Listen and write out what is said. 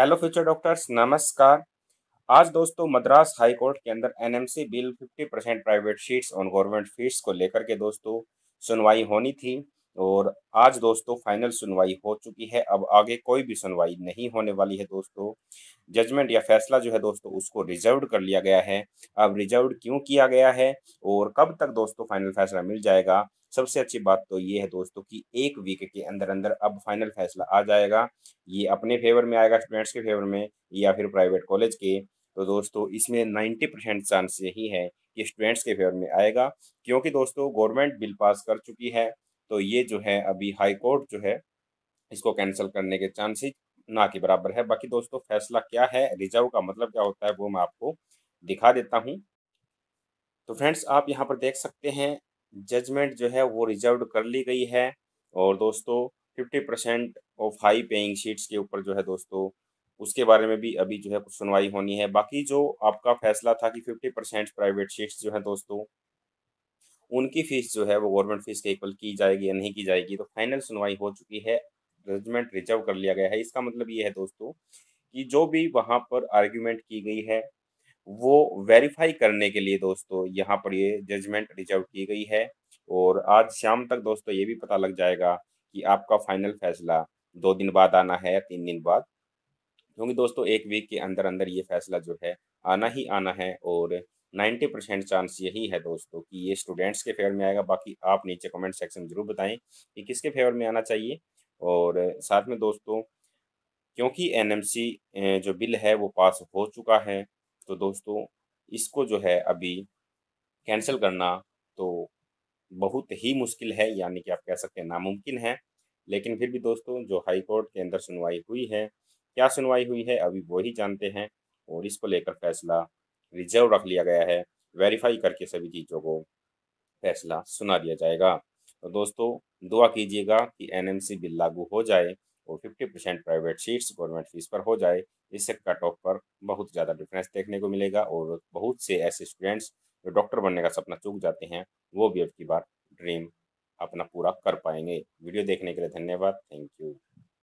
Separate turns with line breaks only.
hello future doctors नमस्कार आज दोस्तों मद्रास हाई कोर्ट के अंदर NMC bill 50 percent private seats on government fees को लेकर के दोस्तों सुनवाई होनी थी और आज दोस्तों फाइनल सुनवाई हो चुकी है अब आगे कोई भी सुनवाई नहीं होने वाली है दोस्तों जजमेंट या फैसला जो है दोस्तों उसको रिजर्व कर लिया गया है अब रिजर्व क्यों किया गया है और कब तक दोस्तों फाइनल फैसला मिल जाएगा सबसे अच्छी बात तो ये है दोस्तों कि एक वीक के अंदर अंदर अब फाइनल फैसला आ जाएगा ये अपने फेवर में आएगा स्टूडेंट्स के फेवर में या फिर प्राइवेट कॉलेज के तो दोस्तों इसमें नाइन्टी परसेंट चांस यही है कि स्टूडेंट्स के फेवर में आएगा क्योंकि दोस्तों गवर्नमेंट बिल पास कर चुकी है तो ये जो है अभी हाई कोर्ट जो है इसको कैंसिल करने के चांसेस ना के बराबर है बाकी दोस्तों फैसला क्या है रिजर्व का मतलब क्या होता है वो मैं आपको दिखा देता हूँ तो फ्रेंड्स आप यहाँ पर देख सकते हैं जजमेंट जो है वो रिजर्व कर ली गई है और दोस्तों fifty percent of high paying seats के ऊपर जो है दोस्तों उसके बारे में भी अभी जो है कुछ सुनवाई होनी है बाकी जो आपका फैसला था कि फिफ्टी परसेंट प्राइवेट शीट्स जो है दोस्तों उनकी फीस जो है वो गवर्नमेंट फीस के इक्वल की जाएगी या नहीं की जाएगी तो फाइनल सुनवाई हो चुकी है जजमेंट रिजर्व कर लिया गया है इसका मतलब ये है दोस्तों कि जो भी वहाँ पर आर्ग्यूमेंट की गई है वो वेरीफाई करने के लिए दोस्तों यहाँ पर ये जजमेंट रिजर्व की गई है और आज शाम तक दोस्तों ये भी पता लग जाएगा कि आपका फाइनल फैसला दो दिन बाद आना है या तीन दिन बाद क्योंकि दोस्तों एक वीक के अंदर अंदर ये फैसला जो है आना ही आना है और नाइन्टी परसेंट चांस यही है दोस्तों कि ये स्टूडेंट्स के फेवर में आएगा बाकी आप नीचे कमेंट सेक्शन में जरूर बताएं कि किसके फेवर में आना चाहिए और साथ में दोस्तों क्योंकि एनएमसी जो बिल है वो पास हो चुका है तो दोस्तों इसको जो है अभी कैंसिल करना तो बहुत ही मुश्किल है यानी कि आप कह सकते हैं नामुमकिन है लेकिन फिर भी दोस्तों जो हाई कोर्ट के अंदर सुनवाई हुई है क्या सुनवाई हुई है अभी वो ही जानते हैं और इसको लेकर फैसला रिजर्व रख लिया गया है वेरीफाई करके सभी चीज़ों को फैसला सुना दिया जाएगा तो दोस्तों दुआ कीजिएगा कि एनएमसी बिल लागू हो जाए और 50 percent private seats government fees पर हो जाए इससे कट ऑफ पर बहुत ज़्यादा डिफरेंस देखने को मिलेगा और बहुत से ऐसे स्टूडेंट्स जो डॉक्टर बनने का सपना चूक जाते हैं वो भी अब की बार ड्रीम अपना पूरा कर पाएंगे वीडियो देखने के लिए धन्यवाद थैंक यू